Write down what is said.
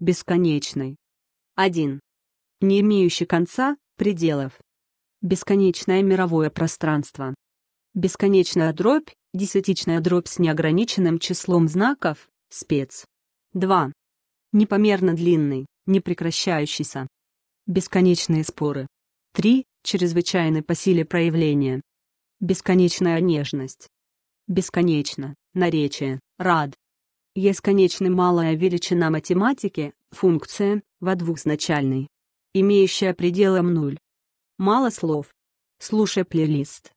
бесконечной. 1. Не имеющий конца, пределов. Бесконечное мировое пространство. Бесконечная дробь, десятичная дробь с неограниченным числом знаков, спец. 2. Непомерно длинный, непрекращающийся. Бесконечные споры. 3. Чрезвычайны по силе проявления. Бесконечная нежность. Бесконечно, наречие, рад, есть Бесконечно малая величина математики — функция, во двухзначальной, имеющая пределом нуль. Мало слов. Слушай плейлист.